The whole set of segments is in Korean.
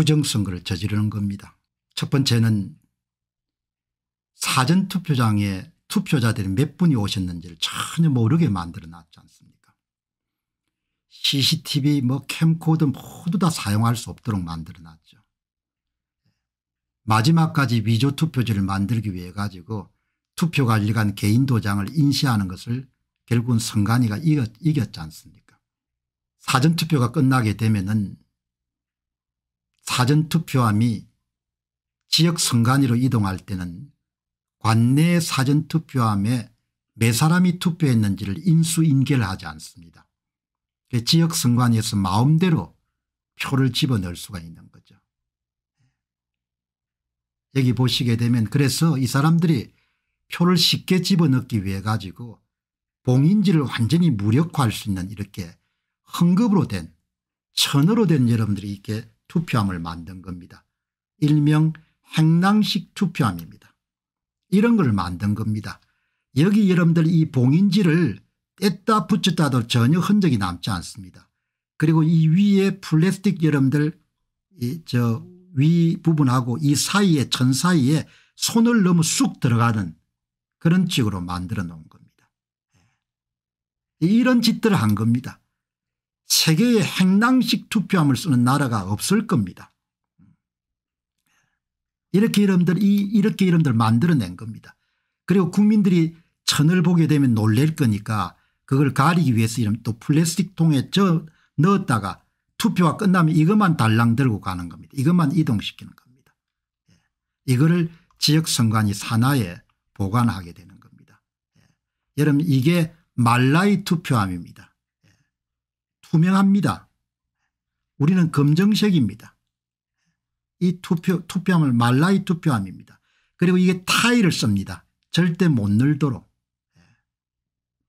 부정선거를 저지르는 겁니다. 첫 번째는 사전투표장에 투표자들이 몇 분이 오셨는지를 전혀 모르게 만들어놨지 않습니까 CCTV 뭐 캠코더 모두 다 사용할 수 없도록 만들어놨죠. 마지막까지 위조투표지를 만들기 위해 가지고 투표관리관 개인 도장을 인쇄하는 것을 결국은 선관위가 이겼, 이겼지 않습니까 사전투표가 끝나게 되면 은 사전투표함이 지역 선관위로 이동할 때는 관내 사전투표함에 매 사람이 투표했는지를 인수인계를하지 않습니다. 그 지역 선관위에서 마음대로 표를 집어넣을 수가 있는 거죠. 여기 보시게 되면 그래서 이 사람들이 표를 쉽게 집어넣기 위해 가지고 봉인지를 완전히 무력화할 수 있는 이렇게 헌급으로 된 천으로 된 여러분들이 이렇게 투표함을 만든 겁니다. 일명 행랑식 투표함입니다. 이런 걸 만든 겁니다. 여기 여러분들 이 봉인지를 뗐다 붙였다도 전혀 흔적이 남지 않습니다. 그리고 이 위에 플라스틱 여러분들 이 저 위 부분하고 이 사이에 천 사이에 손을 너무 쑥 들어가는 그런 식으로 만들어 놓은 겁니다. 예. 이런 짓들을 한 겁니다. 세계의 행당식 투표함을 쓰는 나라가 없을 겁니다. 이렇게 이름들 이 이렇게 이름들 만들어낸 겁니다. 그리고 국민들이 천을 보게 되면 놀랄 거니까 그걸 가리기 위해서 이름 또 플라스틱 통에 저 넣었다가 투표가 끝나면 이것만 달랑 들고 가는 겁니다. 이것만 이동시키는 겁니다. 예. 이거를 지역선관위 산하에 보관하게 되는 겁니다. 예. 여러분 이게 말라이 투표함입니다. 투명합니다. 우리는 검정색입니다. 이 투표, 투표함을 말라이 투표함입니다. 그리고 이게 타이를 씁니다. 절대 못 늘도록.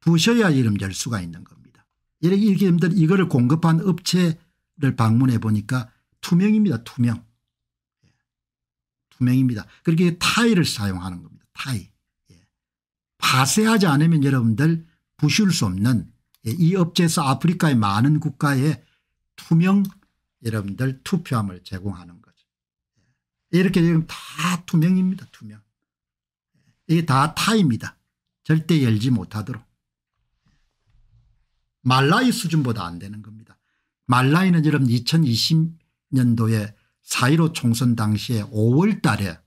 부셔야 이름 열 수가 있는 겁니다. 이렇게 이렇게 이거를 공급한 업체를 방문해 보니까 투명입니다. 투명. 투명입니다. 그렇게 타이를 사용하는 겁니다. 타이 예. 파쇄하지 않으면 여러분들 부실 수 없는 예, 이 업체에서 아프리카의 많은 국가에 투명 여러분들 투표함을 제공하는 거죠. 예, 이렇게 지금 다 투명입니다. 투명. 예, 이게 다 타입니다. 절대 열지 못하도록. 말라이 수준보다 안 되는 겁니다. 말라이는 여러분 2020년도에 4.15 총선 당시에 5월 달에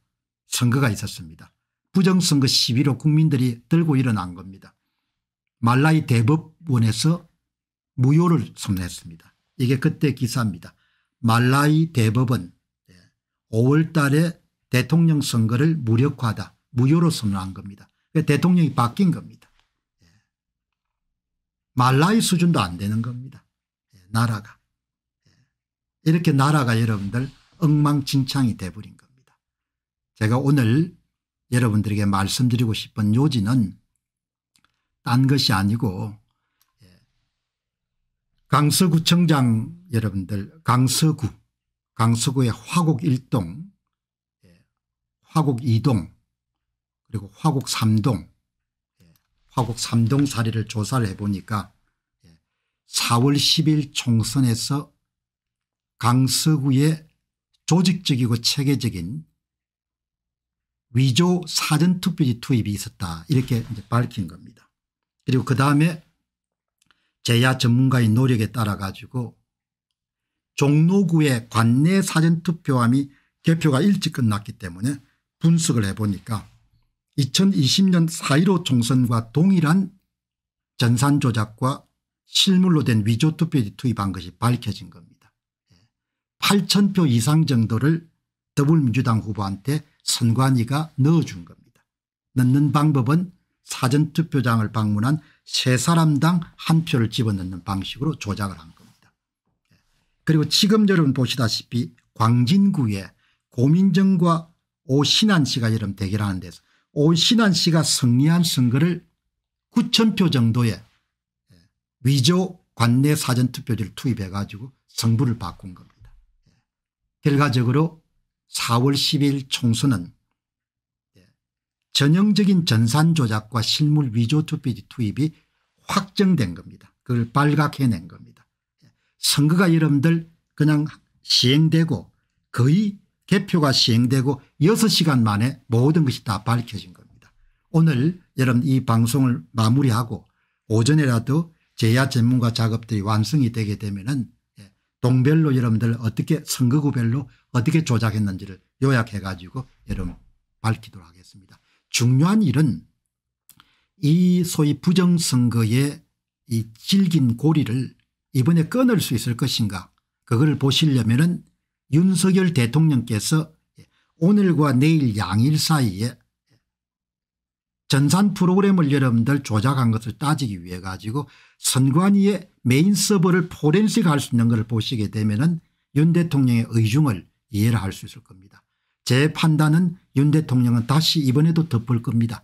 선거가 있었습니다. 부정선거 시위로 국민들이 들고 일어난 겁니다. 말라이 대법 원해서 무효를 선언했습니다. 이게 그때 기사입니다. 말라이 대법원 5월 예, 달에 대통령 선거를 무력화다 하 무효로 선언한 겁니다. 대통령이 바뀐 겁니다. 예. 말라이 수준도 안 되는 겁니다. 예, 나라가. 이렇게 나라가 여러분들 엉망진창이 돼버린 겁니다. 제가 오늘 여러분들에게 말씀드리고 싶은 요지는 딴 것이 아니고 강서구청장 여러분들 강서구 강서구의 화곡 1동 예, 화곡 2동 그리고 화곡 3동 예, 화곡 3동 사례를 조사를 해보니까 4월 예, 10일 총선에서 강서구의 조직적이고 체계적인 위조 사전투표지 투입이 있었다 이렇게 밝힌 겁니다. 그리고 그 다음에 제야 전문가의 노력에 따라 가지고 종로구의 관내 사전투표함이 개표가 일찍 끝났기 때문에 분석을 해보니까 2020년 4.15 총선과 동일한 전산 조작과 실물로 된 위조 투표지 투입한 것이 밝혀진 겁니다. 8천 표 이상 정도를 더불민주당 후보한테 선관위가 넣어준 겁니다. 넣는 방법은 사전투표장을 방문한 세 사람당 한 표를 집어넣는 방식으로 조작을 한 겁니다. 그리고 지금 여러분 보시다시피 광진구에 고민정과 오신환 씨가 여러분 대결하는 데서 오신환 씨가 승리한 선거를 9천표 정도의 위조 관내 사전투표지를 투입해 가지고 성부를 바꾼 겁니다. 결과적으로 4월 10일 총선은 전형적인 전산 조작과 실물 위조 투표 투입이 확정된 겁니다. 그걸 발각해낸 겁니다. 선거가 여러분들 그냥 시행되고 거의 개표가 시행되고 6시간 만에 모든 것이 다 밝혀진 겁니다. 오늘 여러분 이 방송을 마무리하고 오전에라도 제야 전문가 작업들이 완성이 되게 되면은 예, 동별로 여러분들 어떻게 선거구별로 어떻게 조작했는지를 요약해 가지고 여러분 밝히도록 하겠습니다. 중요한 일은 이 소위 부정선거의 이 질긴 고리를 이번에 끊을 수 있을 것인가 그걸 보시려면 은 윤석열 대통령께서 오늘과 내일 양일 사이에 전산 프로그램을 여러분들 조작한 것을 따지기 위해 가지고 선관위의 메인 서버를 포렌식할 수 있는 것을 보시게 되면 은윤 대통령의 의중을 이해를 할 수 있을 겁니다. 제 판단은 윤 대통령은 다시 이번에도 덮을 겁니다.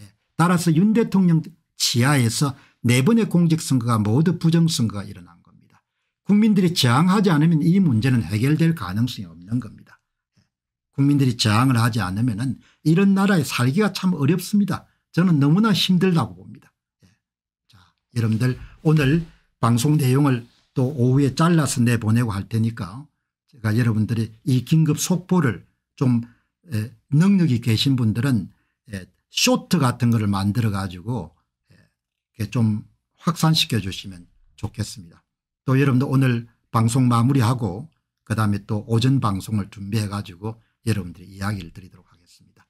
예, 따라서 윤 대통령 지하에서 네 번의 공직선거가 모두 부정선거가 일어난 겁니다. 국민들이 저항하지 않으면 이 문제는 해결될 가능성이 없는 겁니다. 예, 국민들이 저항을 하지 않으면 은 이런 나라에 살기가 참 어렵습니다. 저는 너무나 힘들다고 봅니다. 예, 자, 여러분들 오늘 방송 내용을 또 오후에 잘라서 내보내고 할 테니까 제가 여러분들이 이 긴급 속보를 좀 능력이 계신 분들은 쇼트 같은 거를 만들어 가지고 좀 확산시켜 주시면 좋겠습니다. 또 여러분들 오늘 방송 마무리하고 그다음에 또 오전 방송을 준비해 가지고 여러분들이 이야기를 드리도록 하겠습니다.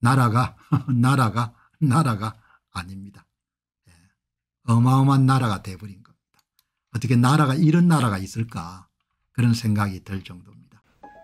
나라가 나라가 나라가 아닙니다. 어마어마한 나라가 돼버린 겁니다. 어떻게 나라가 이런 나라가 있을까 그런 생각이 들 정도입니다.